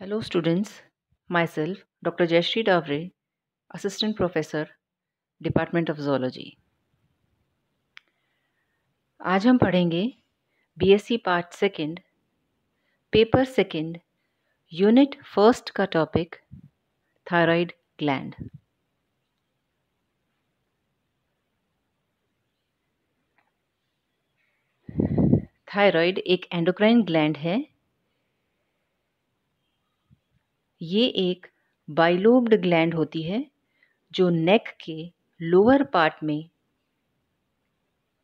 Hello students, myself Dr. Jayashree Davre, Assistant Professor, Department of Zoology. आज हम पढ़ेंगे BSc part second, paper second, unit first का topic thyroid gland thyroid एक endocrine gland है ये एक बाइलोब्ड ग्लैंड होती है जो नेक के लोअर पार्ट में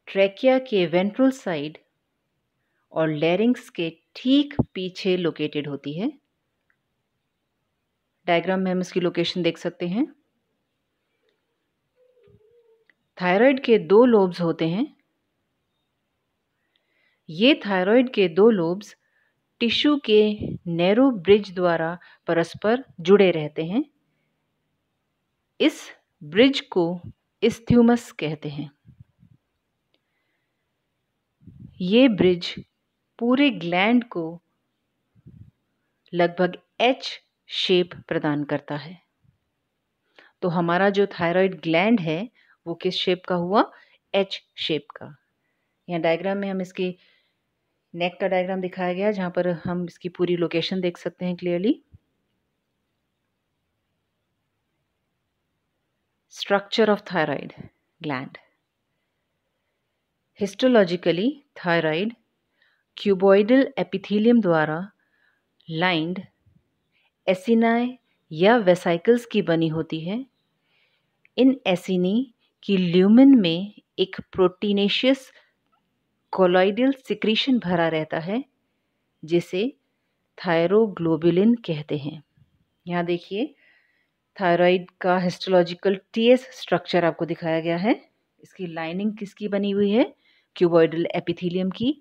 ट्रैकिया के वेंट्रल साइड और लेरिंग्स के ठीक पीछे लोकेटेड होती है डायग्राम में हम इसकी लोकेशन देख सकते हैं थायराइड के दो लोब्स होते हैं ये थायराइड के दो लोब्स टिश्यू के नैरो ब्रिज द्वारा परस्पर जुड़े रहते हैं इस ब्रिज को इस्थ्यूमस कहते हैं ये ब्रिज पूरे ग्लैंड को लगभग एच शेप प्रदान करता है तो हमारा जो थायराइड ग्लैंड है वो किस शेप का हुआ एच शेप का यहाँ डायग्राम में हम इसकी नेक का डायग्राम दिखाया गया है जहाँ पर हम इसकी पूरी लोकेशन देख सकते हैं clearly structure of thyroid gland histologically thyroid cuboidal epithelium द्वारा लाइंड एसिनाए या वेसाइकल्स की बनी होती है इन एसिनी की ल्यूमिन में एक प्रोटीनेशियस कोलाइडल सिक्रीशन भरा रहता है जिसे थायरोग्लोबुलिन कहते हैं यहाँ देखिए थायराइड का हिस्टोलॉजिकल टीएस स्ट्रक्चर आपको दिखाया गया है इसकी लाइनिंग किसकी बनी हुई है क्यूबॉइडल एपिथीलियम की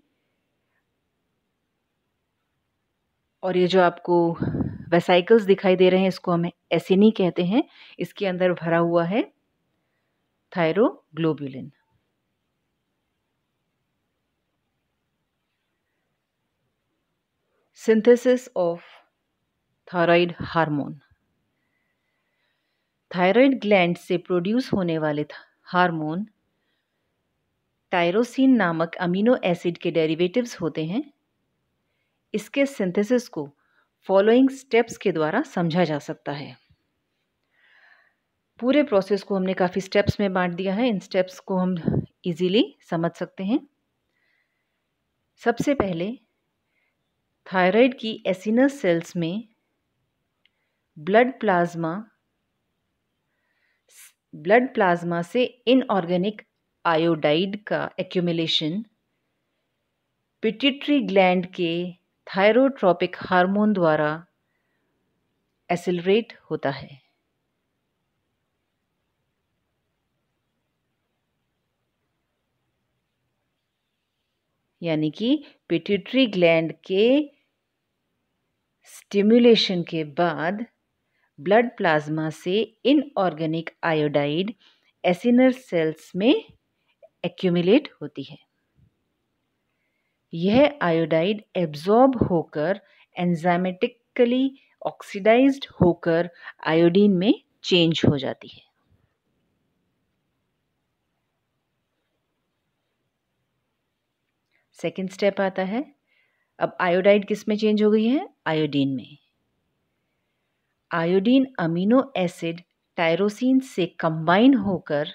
और ये जो आपको वेसाइकल्स दिखाई दे रहे हैं इसको हम एसिनी कहते हैं इसके अंदर भरा हुआ है thyroglobulin synthesis of thyroid hormone thyroid gland से प्रोड्यूस होने वाले हार्मोन टायरोसिन नामक अमीनो एसिड के डेरिवेटिव्स होते हैं इसके सिंथेसिस को फॉलोइंग स्टेप्स के द्वारा समझा जा सकता है पूरे प्रोसेस को हमने काफ़ी स्टेप्स में बांट दिया है इन स्टेप्स को हम इजीली समझ सकते हैं सबसे पहले थायराइड की एसिनस सेल्स में ब्लड प्लाज्मा ब्लड प्लाज्मा से इनऑर्गेनिक आयोडाइड का एक्यूमिलेशन पिट्यूटरी ग्लैंड के थायरोट्रॉपिक हार्मोन द्वारा एसिलरेट होता है यानी कि पिट्यूटरी ग्लैंड के स्टिम्युलेशन के बाद ब्लड प्लाज्मा से इनऑर्गेनिक आयोडाइड एसिनर सेल्स में एक्यूमुलेट होती है यह आयोडाइड एब्जॉर्ब होकर एंजाइमेटिकली ऑक्सीडाइज्ड होकर आयोडीन में चेंज हो जाती है सेकेंड स्टेप आता है अब आयोडाइड किस में चेंज हो गई है आयोडीन में आयोडीन अमीनो एसिड टायरोसिन से कंबाइन होकर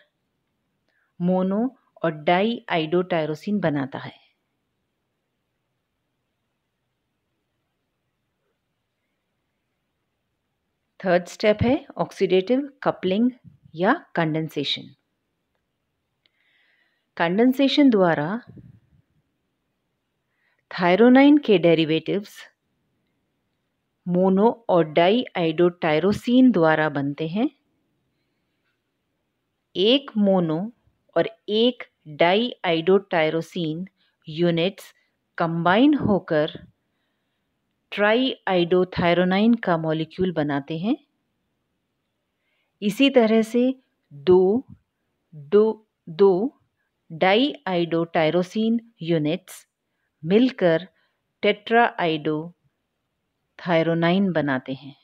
मोनो और डाई आइडोटायरोसिन बनाता है थर्ड स्टेप है ऑक्सीडेटिव कपलिंग या कंडेंसेशन कंडेंसेशन द्वारा थायरोनाइन के डेरिवेटिव्स मोनो और डाई आइडोटायरोसिन द्वारा बनते हैं एक मोनो और एक डाई आइडोटायरोसिन यूनिट्स कंबाइन होकर ट्राई आइडोथायरोनाइन का मॉलिक्यूल बनाते हैं इसी तरह से दो दो दो डाई आइडोटायरोसिन यूनिट्स मिलकर टेट्राइडो थायरोनाइन बनाते हैं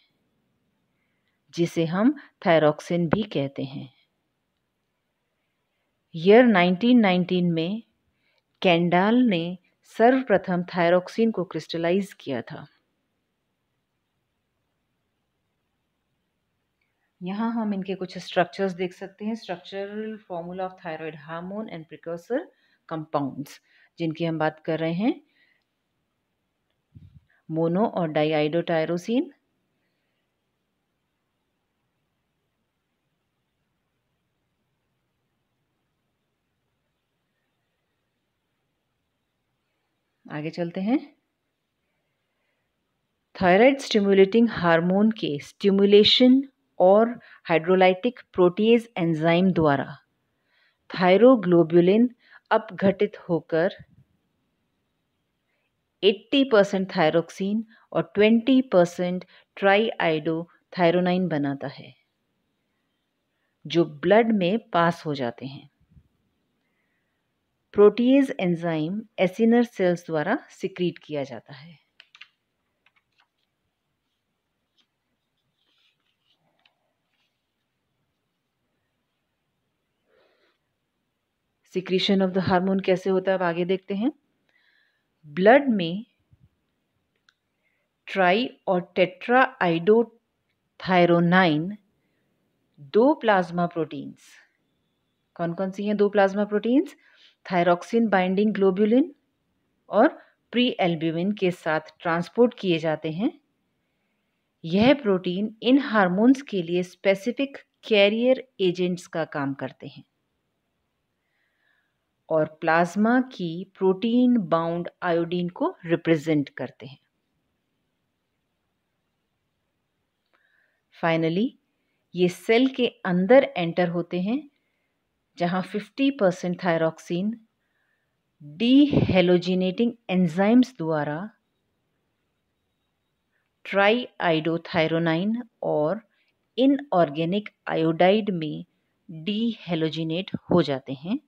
जिसे हम थायरोक्सिन भी कहते हैं ईयर 1919 में कैंडाल ने सर्वप्रथम थायरोक्सिन को क्रिस्टलाइज किया था यहाँ हम इनके कुछ स्ट्रक्चर्स देख सकते हैं structural formula of thyroid hormone and precursor compounds जिनकी हम बात कर रहे हैं मोनो और डाईआइडोटायरोसिन आगे चलते हैं थायराइड स्टिमुलेटिंग हार्मोन के स्टिमुलेशन और हाइड्रोलाइटिक प्रोटीज एंजाइम द्वारा थायरोग्लोबुलिन अपघटित होकर 80 परसेंट थायरोक्सिन और 20 परसेंट ट्राईआइडो थायरोनाइन बनाता है जो ब्लड में पास हो जाते हैं प्रोटीज एंजाइम एसिनर सेल्स द्वारा सिक्रीट किया जाता है सिक्रीशन ऑफ द हार्मोन कैसे होता है अब आगे देखते हैं ब्लड में ट्राई और टेट्रा आइडोथायरोनाइन दो प्लाज्मा प्रोटीन्स कौन कौन सी हैं दो plasma proteins thyroxine binding globulin और प्री एल्ब्यूमिन के साथ ट्रांसपोर्ट किए जाते हैं यह प्रोटीन इन हार्मोन्स के लिए स्पेसिफिक कैरियर एजेंट्स का काम करते हैं और प्लाज्मा की प्रोटीन बाउंड आयोडीन को रिप्रेजेंट करते हैं फाइनली ये सेल के अंदर एंटर होते हैं जहाँ 50 परसेंट थायरॉक्सिन डीहेलोजिनेटिंग एंजाइम्स द्वारा ट्राईआइडोथायरोनाइन और इनऑर्गेनिक आयोडाइड में डीहेलोजिनेट हो जाते हैं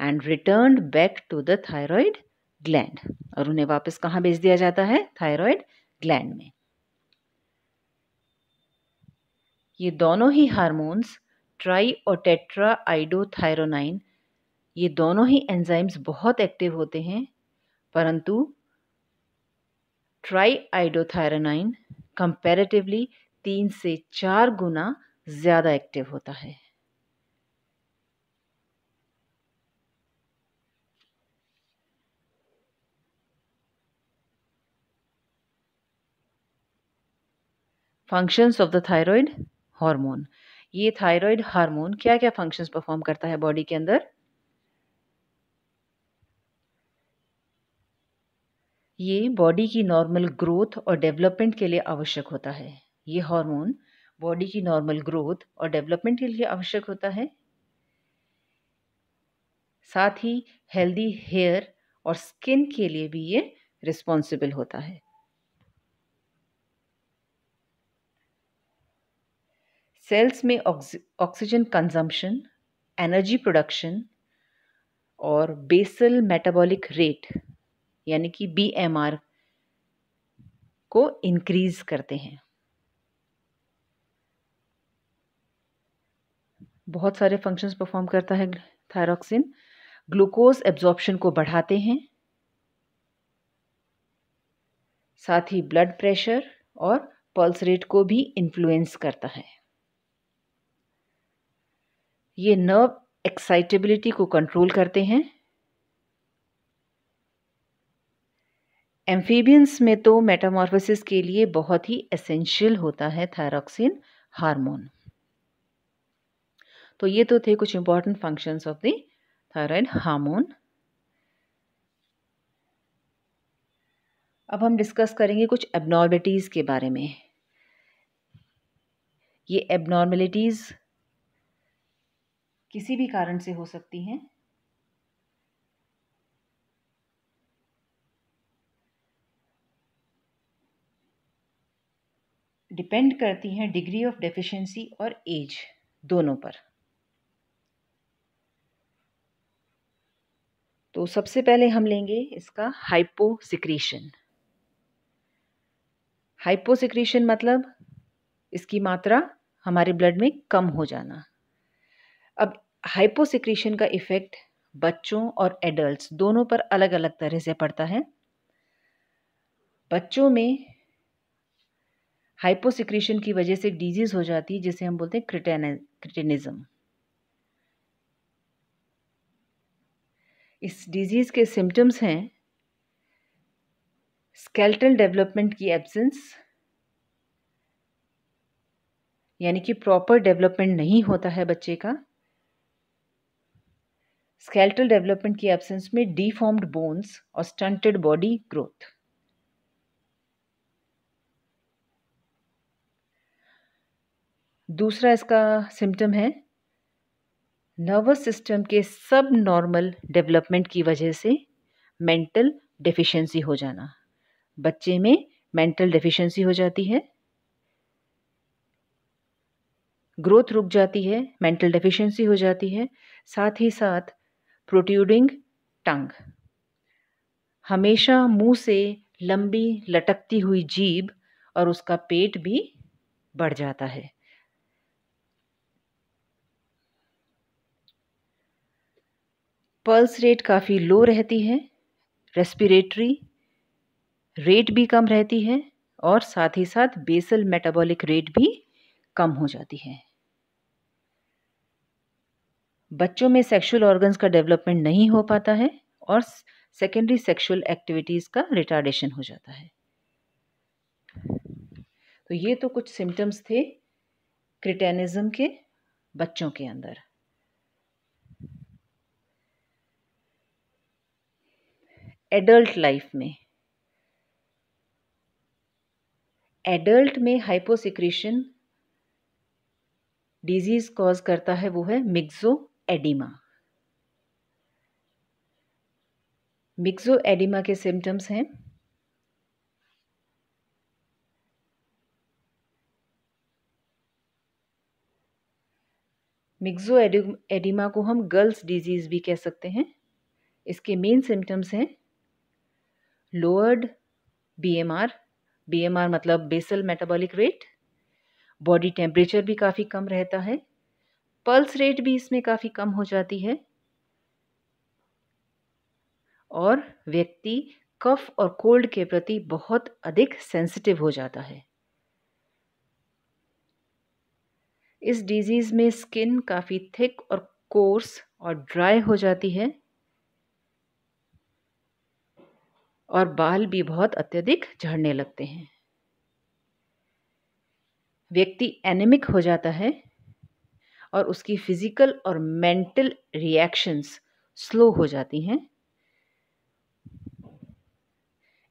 and return back to the thyroid gland और उन्हें वापस कहाँ भेज दिया जाता है थायरॉयड ग्लैंड में ये दोनों ही हार्मोन्स ट्राई और टेट्रा आइडोथायरोनाइन ये दोनों ही एंजाइम्स बहुत एक्टिव होते हैं परंतु ट्राई आइडोथायरोनाइन कंपेरेटिवली तीन से चार गुना ज़्यादा एक्टिव होता है functions of the thyroid hormone ये थायराइड हार्मोन क्या क्या फंक्शंस परफॉर्म करता है बॉडी के अंदर ये बॉडी की नॉर्मल ग्रोथ और डेवलपमेंट के लिए आवश्यक होता है ये हार्मोन बॉडी की नॉर्मल ग्रोथ और डेवलपमेंट के लिए आवश्यक होता है साथ ही हेल्दी हेयर और स्किन के लिए भी ये रिस्पॉन्सिबल होता है सेल्स में ऑक्सीजन कंजम्पशन एनर्जी प्रोडक्शन और बेसल मेटाबॉलिक रेट यानी कि बी को इंक्रीज करते हैं बहुत सारे फंक्शंस परफॉर्म करता है थायरॉक्सिन ग्लूकोज एब्जॉर्प्शन को बढ़ाते हैं साथ ही ब्लड प्रेशर और पल्स रेट को भी इन्फ्लुएंस करता है ये नर्व एक्साइटेबिलिटी को कंट्रोल करते हैं एम्फीबियंस में तो मेटामॉर्फोसिस के लिए बहुत ही एसेंशियल होता है थायरॉक्सिन हार्मोन तो ये तो थे कुछ important functions of the thyroid hormone अब हम डिस्कस करेंगे कुछ एबनॉर्मलिटीज़ के बारे में ये एबनॉर्मलिटीज़ किसी भी कारण से हो सकती हैं डिपेंड करती हैं डिग्री ऑफ डेफिशिएंसी और एज दोनों पर तो सबसे पहले हम लेंगे इसका हाइपोसिक्रीशन हाइपोसिक्रीशन मतलब इसकी मात्रा हमारे ब्लड में कम हो जाना अब हाइपोसिक्रीशन का इफ़ेक्ट बच्चों और एडल्ट दोनों पर अलग अलग तरह से पड़ता है बच्चों में हाइपोसिक्रीशन की वजह से डिजीज़ हो जाती है जिसे हम बोलते हैं क्रिटेन क्रिटेनिज्म इस डिजीज़ के सिम्टम्स हैं स्केल्टल डेवलपमेंट की एब्सेंस यानी कि प्रॉपर डेवलपमेंट नहीं होता है बच्चे का स्केल्टल डेवलपमेंट की एब्सेंस में डिफॉर्म्ड बोन्स और स्टंटेड बॉडी ग्रोथ दूसरा इसका सिम्टम है नर्वस सिस्टम के सब नॉर्मल डेवलपमेंट की वजह से मेंटल डेफिशिएंसी हो जाना बच्चे में मेंटल डेफिशिएंसी हो जाती है ग्रोथ रुक जाती है मेंटल डेफिशिएंसी हो जाती है साथ ही साथ प्रोट्यूडिंग टंग हमेशा मुंह से लंबी लटकती हुई जीभ और उसका पेट भी बढ़ जाता है पल्स रेट काफ़ी लो रहती है रेस्पिरेटरी रेट भी कम रहती है और साथ ही साथ बेसल मेटाबॉलिक रेट भी कम हो जाती है बच्चों में सेक्सुअल ऑर्गन्स का डेवलपमेंट नहीं हो पाता है और सेकेंडरी सेक्सुअल एक्टिविटीज़ का रिटार्डेशन हो जाता है तो ये तो कुछ सिम्टम्स थे क्रिटेनिज्म के बच्चों के अंदर एडल्ट लाइफ में एडल्ट में हाइपोसिक्रेशन डिजीज कॉज करता है वो है मिक्सो एडिमा मिक्सो एडिमा के सिम्टम्स हैं मिक्सो एडिमा को हम गर्ल्स डिजीज़ भी कह सकते हैं इसके मेन सिम्टम्स हैं लोअर्ड बीएमआर बीएमआर मतलब basal metabolic rate body temperature भी काफ़ी कम रहता है पल्स रेट भी इसमें काफ़ी कम हो जाती है और व्यक्ति कफ और कोल्ड के प्रति बहुत अधिक सेंसिटिव हो जाता है इस डिजीज़ में स्किन काफ़ी थिक और कोर्स और ड्राई हो जाती है और बाल भी बहुत अत्यधिक झड़ने लगते हैं व्यक्ति एनेमिक हो जाता है और उसकी फिज़िकल और मेंटल रिएक्शंस स्लो हो जाती हैं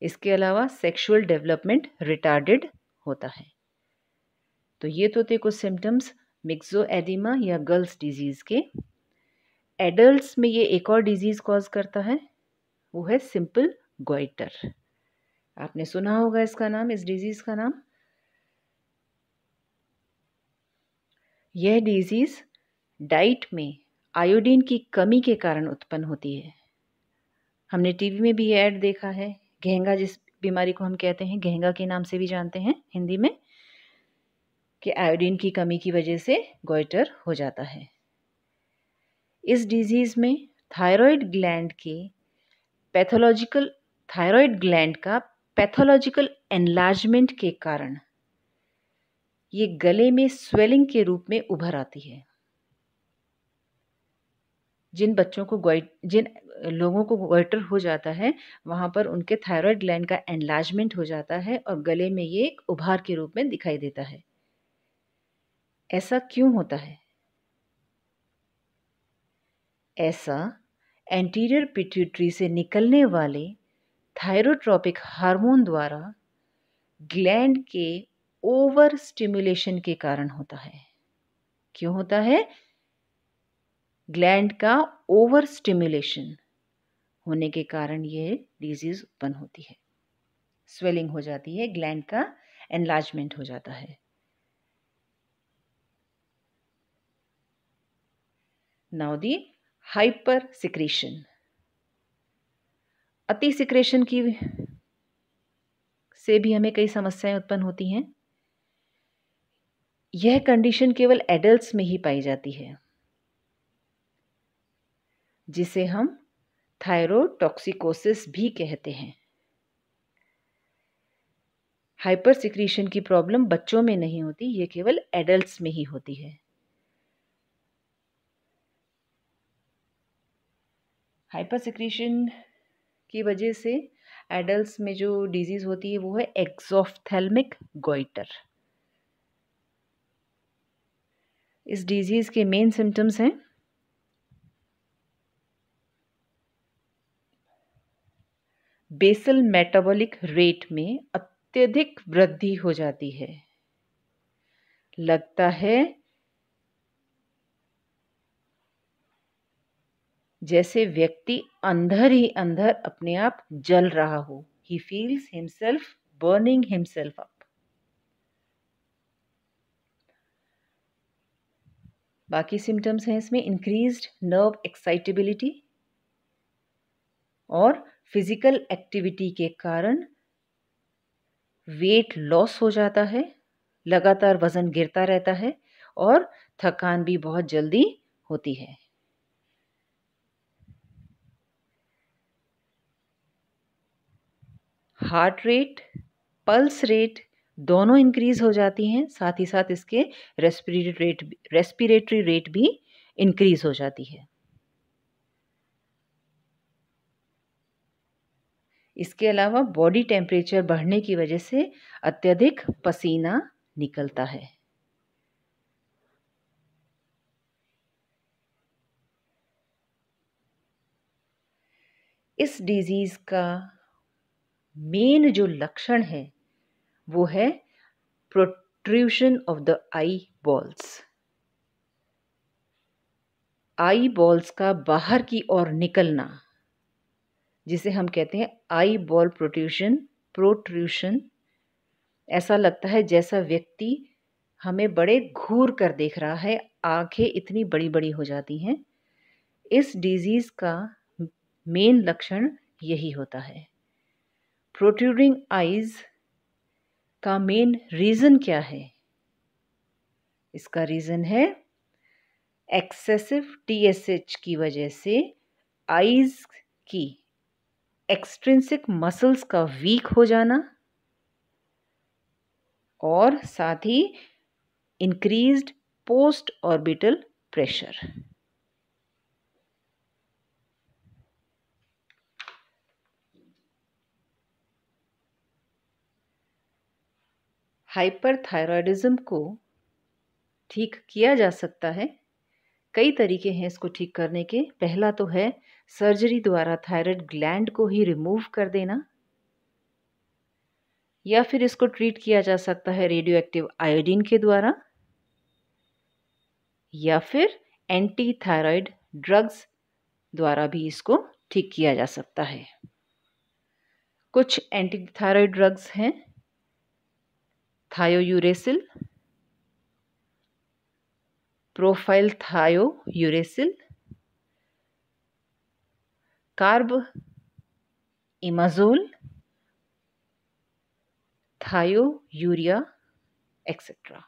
इसके अलावा सेक्सुअल डेवलपमेंट रिटार्डेड होता है तो ये तो थे कुछ सिम्टम्स मिक्सो एडिमा या गर्ल्स डिजीज़ के एडल्ट्स में ये एक और डिजीज़ कॉज करता है वो है सिंपल गोइटर आपने सुना होगा इसका नाम इस डिजीज़ का नाम यह डिज़ीज़ डाइट में आयोडीन की कमी के कारण उत्पन्न होती है हमने टीवी में भी ऐड देखा है गहंगा जिस बीमारी को हम कहते हैं गहंगा के नाम से भी जानते हैं हिंदी में कि आयोडीन की कमी की वजह से गोइटर हो जाता है इस डिजीज़ में थायराइड ग्लैंड के पैथोलॉजिकल थायराइड ग्लैंड का पैथोलॉजिकल एनलार्जमेंट के कारण ये गले में स्वेलिंग के रूप में उभर आती है जिन बच्चों को गोइट जिन लोगों को गोइटर हो जाता है वहाँ पर उनके थायराइड ग्लैंड का एनलार्जमेंट हो जाता है और गले में ये एक उभार के रूप में दिखाई देता है ऐसा क्यों होता है ऐसा एंटीरियर पिट्यूटरी से निकलने वाले थायरोट्रॉपिक हार्मोन द्वारा ग्लैंड के ओवर स्टिमुलेशन के कारण होता है क्यों होता है ग्लैंड का ओवर स्टिमुलेशन होने के कारण ये डिजीज उत्पन्न होती है स्वेलिंग हो जाती है ग्लैंड का एनलार्जमेंट हो जाता है नाउ दी हाइपर सिक्रेशन अति सिक्रेशन की से भी हमें कई समस्याएं उत्पन्न होती हैं यह कंडीशन केवल एडल्ट्स में ही पाई जाती है जिसे हम थायरोटॉक्सिकोसिस भी कहते हैं हाइपर सिक्रीशन की प्रॉब्लम बच्चों में नहीं होती ये केवल एडल्ट्स में ही होती है हाइपर सिक्रीशन की वजह से एडल्ट्स में जो डिजीज़ होती है वो है एक्सोफ्थेल्मिक गोइटर इस डिज़ीज़ के मेन सिम्टम्स हैं बेसल मेटाबॉलिक रेट में अत्यधिक वृद्धि हो जाती है लगता है जैसे व्यक्ति अंदर ही अंदर अपने आप जल रहा हो he feels himself burning himself up बाकी सिम्टम्स हैं इसमें इंक्रीज्ड नर्व एक्साइटेबिलिटी और फिज़िकल एक्टिविटी के कारण वेट लॉस हो जाता है लगातार वज़न गिरता रहता है और थकान भी बहुत जल्दी होती है हार्ट रेट पल्स रेट दोनों इंक्रीज़ हो जाती हैं साथ ही साथ इसके रेस्पिरेटरी रेट रेस्पिरेटरी रेट भी इंक्रीज़ हो जाती है इसके अलावा बॉडी टेम्परेचर बढ़ने की वजह से अत्यधिक पसीना निकलता है इस डिजीज़ का मेन जो लक्षण है वो है protrusion of the eyeballs eyeballs का बाहर की ओर निकलना जिसे हम कहते हैं आई बॉल प्रोट्रूशन प्रोट्रूशन ऐसा लगता है जैसा व्यक्ति हमें बड़े घूर कर देख रहा है आंखें इतनी बड़ी बड़ी हो जाती हैं इस डिजीज़ का मेन लक्षण यही होता है प्रोट्यूडिंग आइज़ का मेन रीज़न क्या है इसका रीज़न है एक्सेसिव टीएसएच की वजह से आइज़ की एक्सट्रिंसिक मसल्स का वीक हो जाना और साथ ही increased post orbital pressure hyperthyroidism को ठीक किया जा सकता है कई तरीके हैं इसको ठीक करने के पहला तो है सर्जरी द्वारा थायराइड ग्लैंड को ही रिमूव कर देना या फिर इसको ट्रीट किया जा सकता है रेडियो एक्टिव आयोडीन के द्वारा या फिर एंटी थायराइड ड्रग्स द्वारा भी इसको ठीक किया जा सकता है कुछ एंटी थायराइड ड्रग्स हैं thiouracil propyl thiouracil carbimazole urea etcetera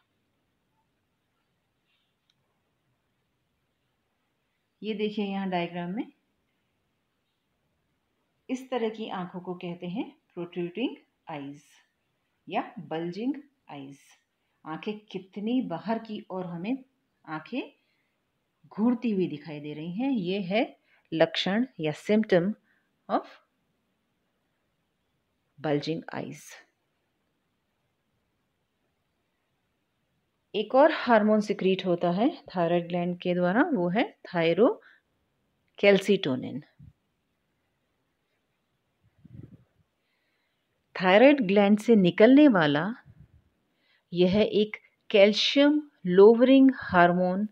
ये देखिए यहाँ डायग्राम में इस तरह की आंखों को कहते हैं प्रोट्रूटिंग आईज या बल्जिंग आईज आंखें कितनी बाहर की ओर हमें आंखें घूरती हुई दिखाई दे रही हैं ये है लक्षण या सिम्टम ऑफ बल्जिंग आइज एक और हार्मोन सिक्रीट होता है थायराइड ग्लैंड के द्वारा वो है थायरो कैल्सिटोनिन थायराइड ग्लैंड से निकलने वाला यह एक कैल्शियम लोवरिंग हार्मोन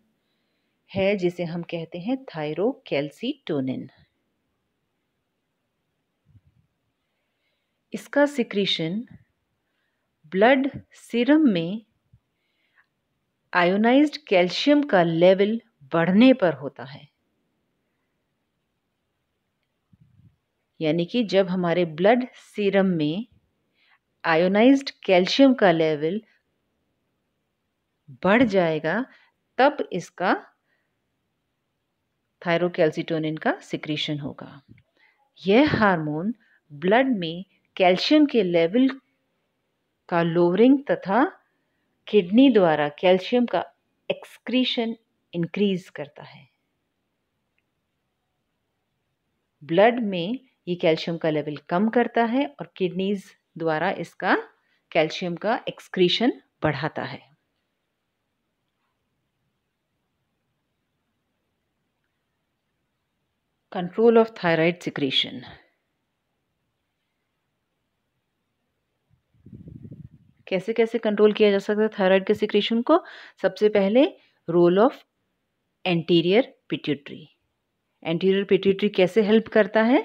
है जिसे हम कहते हैं थायरोकैल्सीटोनिन इसका सिक्रीशन ब्लड सीरम में आयोनाइज्ड कैल्शियम का लेवल बढ़ने पर होता है यानी कि जब हमारे ब्लड सीरम में आयोनाइज्ड कैल्शियम का लेवल बढ़ जाएगा तब इसका थायरोकैल्सिटोनिन का सिक्रीशन होगा यह हार्मोन ब्लड में कैल्शियम के लेवल का लोअरिंग तथा किडनी द्वारा कैल्शियम का एक्सक्रीशन इंक्रीज करता है ब्लड में ये कैल्शियम का लेवल कम करता है और किडनीज द्वारा इसका कैल्शियम का एक्सक्रीशन बढ़ाता है control of thyroid secretion कैसे कैसे कंट्रोल किया जा सकता है थायराइड के सिक्रेशन को सबसे पहले role of anterior pituitary anterior pituitary कैसे हेल्प करता है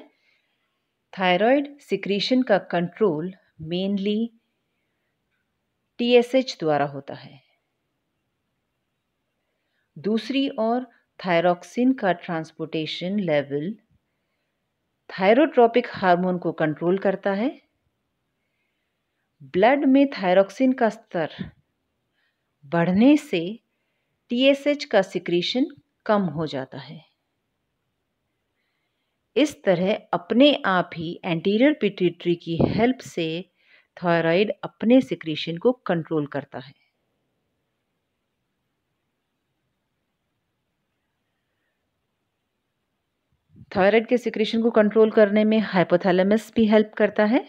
थायराइड सिक्रेशन का कंट्रोल मेनली टीएसएच द्वारा होता है दूसरी और थायरोक्सिन का ट्रांसपोर्टेशन लेवल थायरोट्रॉपिक हार्मोन को कंट्रोल करता है ब्लड में थायरोक्सिन का स्तर बढ़ने से टीएसएच का सिक्रीशन कम हो जाता है इस तरह अपने आप ही एंटीरियर पिट्यूटरी की हेल्प से थायराइड अपने सिक्रीशन को कंट्रोल करता है थायराइड के सिक्रेशन को कंट्रोल करने में हाइपोथैलेमस भी हेल्प करता है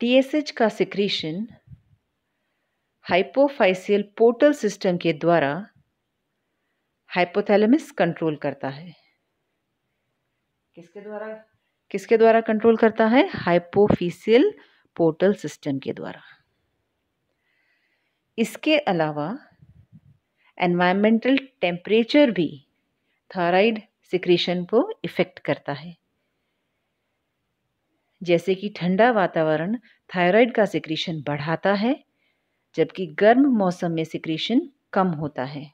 टीएसएच का सिक्रेशन हाइपोफाइसियल पोर्टल सिस्टम के द्वारा हाइपोथैलेमस कंट्रोल करता है किसके द्वारा किसके द्वारा कंट्रोल करता है हाइपोफिसियल पोर्टल सिस्टम के द्वारा इसके अलावा एनवायरमेंटल टेम्परेचर भी थायराइड सिक्रीशन को इफ़ेक्ट करता है जैसे कि ठंडा वातावरण थायराइड का सिक्रीशन बढ़ाता है जबकि गर्म मौसम में सिक्रीशन कम होता है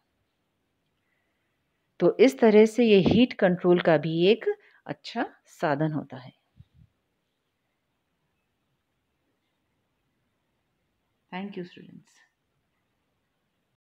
तो इस तरह से ये हीट कंट्रोल का भी एक अच्छा साधन होता है थैंक यू स्टूडेंट्स